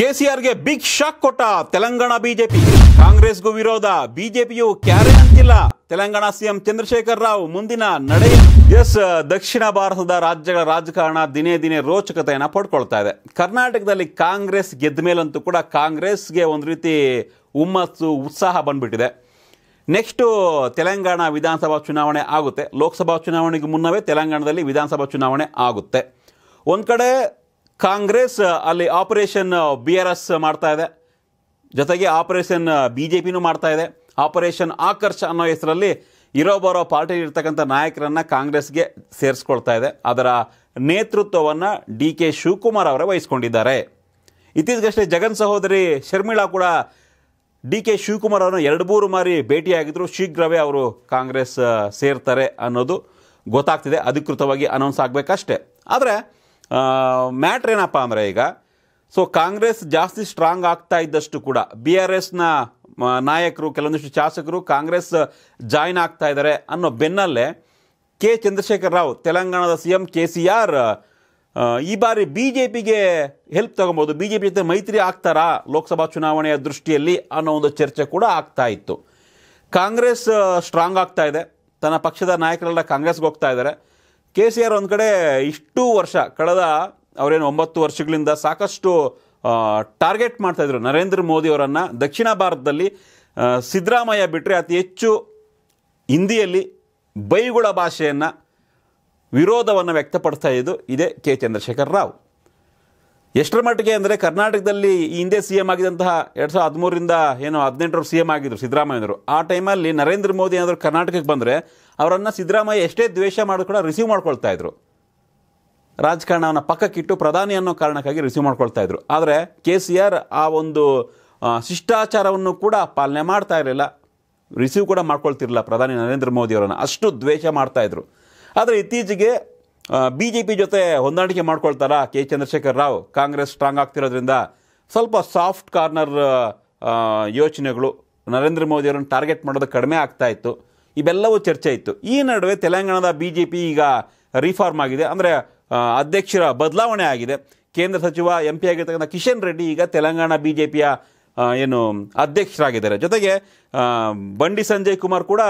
ಕೆಸಿಆರ್ಗೆ big shock ಕೊಟ್ಟ Telangana BJP ಕಾಂಗ್ರೆಸ್ಗೂ ವಿರೋಧ ಬಿಜೆಪಿಯು ಕ್ಯಾರೆ ಅಂತಿಲ್ಲ ತೆಲಂಗಾಣ ಸಿಎಂ ಚಂದ್ರಶೇಖರ್ ರಾವ್ ಮುಂದಿನ ನಡೆ ಎಸ್ ದಕ್ಷಿಣ ಭಾರತದ ರಾಜ್ಯಗಳ ರಾಜಕಾರಣ ದಿನೇ ದಿನೇ ರೋಚಕತೆಯನ್ನು ಪಡ್ಕೊಳ್ತಾ ಇದೆ ಕರ್ನಾಟಕದಲ್ಲಿ ಕಾಂಗ್ರೆಸ್ ಗೆದ್ದ ಮೇಲಂತೂ ಕೂಡ ಕಾಂಗ್ರೆಸ್ಗೆ ಒಂದು ರೀತಿ ಹುಮ್ಮಸ್ಸು ಉತ್ಸಾಹ ಬಂದ್ಬಿಟ್ಟಿದೆ ನೆಕ್ಸ್ಟು ತೆಲಂಗಾಣ ವಿಧಾನಸಭಾ ಚುನಾವಣೆ ಆಗುತ್ತೆ ಲೋಕಸಭಾ ಚುನಾವಣೆಗೆ ಮುನ್ನವೇ ತೆಲಂಗಾಣದಲ್ಲಿ ವಿಧಾನಸಭಾ ಚುನಾವಣೆ ಆಗುತ್ತೆ ಒಂದು ಕಡೆ ಕಾಂಗ್ರೆಸ್ ಅಲ್ಲಿ ಆಪರೇಷನ್ ಬಿ ಆರ್ ಎಸ್ ಮಾಡ್ತಾ ಇದೆ ಜೊತೆಗೆ ಆಪರೇಷನ್ ಬಿ ಜೆ ಪಿನೂ ಮಾಡ್ತಾ ಇದೆ ಆಪರೇಷನ್ ಆಕರ್ಷ ಅನ್ನೋ ಹೆಸರಲ್ಲಿ ಇರೋ ಬರೋ ಪಾರ್ಟಿಲಿರ್ತಕ್ಕಂಥ ನಾಯಕರನ್ನು ಕಾಂಗ್ರೆಸ್ಗೆ ಸೇರಿಸ್ಕೊಳ್ತಾ ಇದೆ ಅದರ ನೇತೃತ್ವವನ್ನು ಡಿ ಕೆ ಶಿವಕುಮಾರ್ ಅವರೇ ವಹಿಸ್ಕೊಂಡಿದ್ದಾರೆ ಇತ್ತೀಚೆಗಷ್ಟೇ ಜಗನ್ ಸಹೋದರಿ ಶರ್ಮಿಳಾ ಕೂಡ ಡಿ ಕೆ ಶಿವಕುಮಾರ್ ಅವರನ್ನು ಎರಡು ಮೂರು ಮಾರಿ ಭೇಟಿಯಾಗಿದ್ದರು ಶೀಘ್ರವೇ ಅವರು ಕಾಂಗ್ರೆಸ್ ಸೇರ್ತಾರೆ ಅನ್ನೋದು ಗೊತ್ತಾಗ್ತಿದೆ ಅಧಿಕೃತವಾಗಿ ಅನೌನ್ಸ್ ಆಗಬೇಕಷ್ಟೇ ಆದರೆ ಮ್ಯಾಟ್ರ್ ಏನಪ್ಪ ಅಂದರೆ ಈಗ ಸೊ ಕಾಂಗ್ರೆಸ್ ಜಾಸ್ತಿ ಸ್ಟ್ರಾಂಗ್ ಆಗ್ತಾ ಇದ್ದಷ್ಟು ಕೂಡ ಬಿ ಆರ್ ಎಸ್ನ ನಾಯಕರು ಕೆಲವೊಂದಿಷ್ಟು ಶಾಸಕರು ಕಾಂಗ್ರೆಸ್ ಜಾಯಿನ್ ಆಗ್ತಾ ಇದ್ದಾರೆ ಅನ್ನೋ ಬೆನ್ನಲ್ಲೇ ಕೆ ಚಂದ್ರಶೇಖರ್ ರಾವ್ ತೆಲಂಗಾಣದ C M K C R ಈ ಬಾರಿ ಬಿ ಜೆ ಪಿಗೆ ಹೆಲ್ಪ್ ತೊಗೊಬೋದು ಬಿ ಜೆ ಪಿ ಜೊತೆ ಮೈತ್ರಿ ಆಗ್ತಾರಾ ಲೋಕಸಭಾ ಚುನಾವಣೆಯ ದೃಷ್ಟಿಯಲ್ಲಿ ಅನ್ನೋ ಒಂದು ಚರ್ಚೆ ಕೂಡ ಆಗ್ತಾ ಇತ್ತು ಕಾಂಗ್ರೆಸ್ ಸ್ಟ್ರಾಂಗ್ ಆಗ್ತಾ ಇದೆ ತನ್ನ ಪಕ್ಷದ ನಾಯಕರೆಲ್ಲ ಕಾಂಗ್ರೆಸ್ಗೆ ಹೋಗ್ತಾ ಇದ್ದಾರೆ ಕೆ ಸಿ ಆರ್ ಒಂದು ಕಡೆ ಇಷ್ಟು ವರ್ಷ ಕಳೆದ ಅವರೇನು ಒಂಬತ್ತು ವರ್ಷಗಳಿಂದ ಸಾಕಷ್ಟು ಟಾರ್ಗೆಟ್ ಮಾಡ್ತಾಯಿದ್ರು ನರೇಂದ್ರ ಮೋದಿಯವರನ್ನು ದಕ್ಷಿಣ ಭಾರತದಲ್ಲಿ ಸಿದ್ದರಾಮಯ್ಯ ಬಿಟ್ಟರೆ ಅತಿ ಹೆಚ್ಚು ಹಿಂದಿಯಲ್ಲಿ ಬೈಗುಳ ಭಾಷೆಯನ್ನು ವಿರೋಧವನ್ನು ವ್ಯಕ್ತಪಡಿಸ್ತಾ ಇದ್ದು ಇದೇ ಕೆ ಚಂದ್ರಶೇಖರ್ ರಾವ್ ಎಷ್ಟರ ಮಟ್ಟಿಗೆ ಅಂದರೆ ಕರ್ನಾಟಕದಲ್ಲಿ ಹಿಂದೆ ಸಿ ಎಮ್ ಆಗಿದ್ದಂತಹ ಎರಡು ಸಾವಿರದ ಹದಿಮೂರರಿಂದ ಏನು ಹದಿನೆಂಟರವ್ರು ಸಿ ಎಮ್ ಆಗಿದ್ದರು ಸಿದ್ದರಾಮಯ್ಯನವರು ಆ ಟೈಮಲ್ಲಿ ನರೇಂದ್ರ ಮೋದಿ ಅಂದರು ಕರ್ನಾಟಕಕ್ಕೆ ಬಂದರೆ ಅವರನ್ನು ಸಿದ್ದರಾಮಯ್ಯ ಎಷ್ಟೇ ದ್ವೇಷ ಮಾಡಿದ್ರು ಕೂಡ ರಿಸೀವ್ ಮಾಡ್ಕೊಳ್ತಾ ಇದ್ರು ರಾಜಕಾರಣವನ್ನು ಪಕ್ಕಕ್ಕಿಟ್ಟು ಪ್ರಧಾನಿ ಅನ್ನೋ ಕಾರಣಕ್ಕಾಗಿ ರಿಸೀವ್ ಮಾಡ್ಕೊಳ್ತಾ ಇದ್ರು ಆದರೆ ಕೆ ಸಿ ಆರ್ ಆ ಒಂದು ಶಿಷ್ಟಾಚಾರವನ್ನು ಕೂಡ ಪಾಲನೆ ಮಾಡ್ತಾ ಇರಲಿಲ್ಲ ರಿಸೀವ್ ಕೂಡ ಮಾಡ್ಕೊಳ್ತಿರಲಿಲ್ಲ ಪ್ರಧಾನಿ ನರೇಂದ್ರ ಮೋದಿ ಅವರನ್ನು ಅಷ್ಟು ದ್ವೇಷ ಮಾಡ್ತಾಯಿದ್ರು ಆದರೆ ಇತ್ತೀಚೆಗೆ ಬಿ ಜೆ ಪಿ ಜೊತೆ ಹೊಂದಾಣಿಕೆ ಮಾಡ್ಕೊಳ್ತಾರಾ ಕೆ ಚಂದ್ರಶೇಖರ್ ರಾವ್ ಕಾಂಗ್ರೆಸ್ ಸ್ಟ್ರಾಂಗ್ ಆಗ್ತಿರೋದ್ರಿಂದ ಸ್ವಲ್ಪ ಸಾಫ್ಟ್ ಕಾರ್ನರ್ ಯೋಚನೆಗಳು ನರೇಂದ್ರ ಅವರನ್ನು ಟಾರ್ಗೆಟ್ ಮಾಡೋದು ಕಡಿಮೆ ಆಗ್ತಾ ಇತ್ತು ಇವೆಲ್ಲವೂ ಚರ್ಚೆ ಇತ್ತು ಈ ನಡುವೆ ತೆಲಂಗಾಣದ ಬಿ ಜೆ ಪಿ ಈಗ ರಿಫಾರ್ಮ್ ಆಗಿದೆ ಅಂದರೆ ಅಧ್ಯಕ್ಷರ ಬದಲಾವಣೆ ಆಗಿದೆ ಕೇಂದ್ರ ಸಚಿವ ಎಂ ಪಿ ಆಗಿರ್ತಕ್ಕಂಥ ಕಿಶನ್ ರೆಡ್ಡಿ ಈಗ ತೆಲಂಗಾಣ ಬಿ ಜೆ ಪಿಯ ಏನು ಅಧ್ಯಕ್ಷರಾಗಿದ್ದಾರೆ ಜೊತೆಗೆ ಬಂಡಿ ಸಂಜಯ್ ಕುಮಾರ್ ಕೂಡ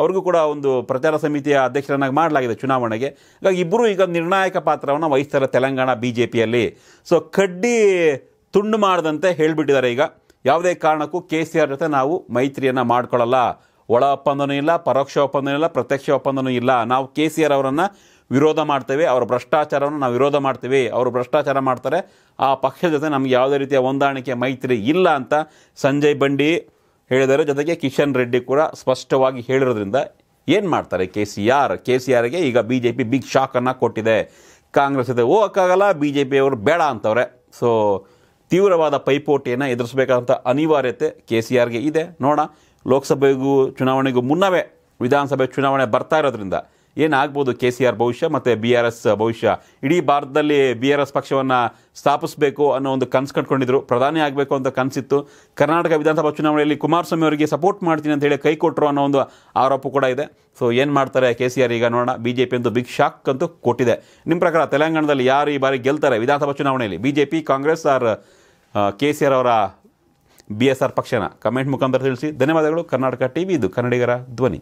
ಅವ್ರಿಗೂ ಕೂಡ ಒಂದು ಪ್ರಚಾರ ಸಮಿತಿಯ ಅಧ್ಯಕ್ಷರನ್ನಾಗಿ ಮಾಡಲಾಗಿದೆ ಚುನಾವಣೆಗೆ ಹಾಗಾಗಿ ಇಬ್ಬರು ಈಗ ನಿರ್ಣಾಯಕ ಪಾತ್ರವನ್ನು ವಹಿಸ್ತಾರೆ ತೆಲಂಗಾಣ ಬಿ ಜೆ ಪಿಯಲ್ಲಿ ಸೊ ಕಡ್ಡಿ ತುಂಡು ಮಾಡದಂತೆ ಹೇಳಿಬಿಟ್ಟಿದ್ದಾರೆ ಈಗ ಯಾವುದೇ ಕಾರಣಕ್ಕೂ ಕೆ ಸಿ ಆರ್ ಜೊತೆ ನಾವು ಮೈತ್ರಿಯನ್ನು ಮಾಡ್ಕೊಳ್ಳಲ್ಲ ಒಳ ಒಪ್ಪಂದನೂ ಇಲ್ಲ ಪರೋಕ್ಷ ಒಪ್ಪಂದನೂ ಇಲ್ಲ ಪ್ರತ್ಯಕ್ಷ ಒಪ್ಪಂದನೂ ಇಲ್ಲ ನಾವು ಕೆ ಸಿ ಆರ್ ಅವರನ್ನು ವಿರೋಧ ಮಾಡ್ತೇವೆ ಅವರ ಭ್ರಷ್ಟಾಚಾರವನ್ನು ನಾವು ವಿರೋಧ ಮಾಡ್ತೇವೆ ಅವರು ಭ್ರಷ್ಟಾಚಾರ ಮಾಡ್ತಾರೆ ಆ ಪಕ್ಷದ ಜೊತೆ ನಮಗೆ ಯಾವುದೇ ರೀತಿಯ ಹೊಂದಾಣಿಕೆ ಮೈತ್ರಿ ಇಲ್ಲ ಅಂತ ಸಂಜಯ್ ಬಂಡಿ ಹೇಳಿದರು ಜೊತೆಗೆ ಕಿಶನ್ ರೆಡ್ಡಿ ಕೂಡ ಸ್ಪಷ್ಟವಾಗಿ ಹೇಳಿರೋದ್ರಿಂದ ಏನು ಮಾಡ್ತಾರೆ K C R K C ಆರ್ಗೆ ಈಗ ಬಿ ಜೆ ಪಿ ಬಿಗ್ ಶಾಕನ್ನು ಕೊಟ್ಟಿದೆ ಕಾಂಗ್ರೆಸ್ ಇದೆ ಹೋಗೋಕ್ಕಾಗಲ್ಲ ಬಿ ಜೆ ಅವರು ಬೇಡ ಅಂತವ್ರೆ ಸೊ ತೀವ್ರವಾದ ಪೈಪೋಟಿಯನ್ನು ಎದುರಿಸಬೇಕಾದಂಥ ಅನಿವಾರ್ಯತೆ ಕೆ ಸಿ ಆರ್ಗೆ ಇದೆ ನೋಡೋಣ ಲೋಕಸಭೆಗೂ ಚುನಾವಣೆಗೂ ಮುನ್ನವೇ ವಿಧಾನಸಭೆ ಚುನಾವಣೆ ಬರ್ತಾ ಇರೋದ್ರಿಂದ ಏನಾಗ್ಬೋದು ಕೆ ಸಿ ಆರ್ ಭವಿಷ್ಯ ಮತ್ತು ಬಿ ಆರ್ ಎಸ್ ಭವಿಷ್ಯ ಇಡೀ ಭಾರತದಲ್ಲಿ ಬಿ ಆರ್ ಎಸ್ ಪಕ್ಷವನ್ನು ಸ್ಥಾಪಿಸಬೇಕು ಅನ್ನೋ ಒಂದು ಕನಸು ಕಟ್ಕೊಂಡಿದ್ರು ಪ್ರಧಾನಿ ಆಗಬೇಕು ಅಂತ ಕನಸಿತ್ತು ಕರ್ನಾಟಕ ವಿಧಾನಸಭಾ ಚುನಾವಣೆಯಲ್ಲಿ ಕುಮಾರಸ್ವಾಮಿ ಅವರಿಗೆ ಸಪೋರ್ಟ್ ಮಾಡ್ತೀನಿ ಅಂತ ಹೇಳಿ ಕೈ ಕೊಟ್ಟರು ಅನ್ನೋ ಒಂದು ಆರೋಪ ಕೂಡ ಇದೆ ಸೊ ಏನು ಮಾಡ್ತಾರೆ ಕೆ ಸಿ ಆರ್ ಈಗ ನೋಡೋಣ ಬಿ ಜೆ ಪಿ ಅಂತೂ ಬಿಗ್ ಶಾಕ್ ಅಂತೂ ಕೊಟ್ಟಿದೆ ನಿಮ್ಮ ಪ್ರಕಾರ ತೆಲಂಗಾಣದಲ್ಲಿ ಯಾರು ಈ ಬಾರಿ ಗೆಲ್ತಾರೆ ವಿಧಾನಸಭಾ ಚುನಾವಣೆಯಲ್ಲಿ B J P Congress R K C R ಅವರ ಬಿ ಎಸ್ ಆರ್ ಪಕ್ಷನ ಕಮೆಂಟ್ ಮುಖಾಂತರ ತಿಳಿಸಿ ಧನ್ಯವಾದಗಳು ಕರ್ನಾಟಕ ಟಿ ವಿ ಇದು ಕನ್ನಡಿಗರ ಧ್ವನಿ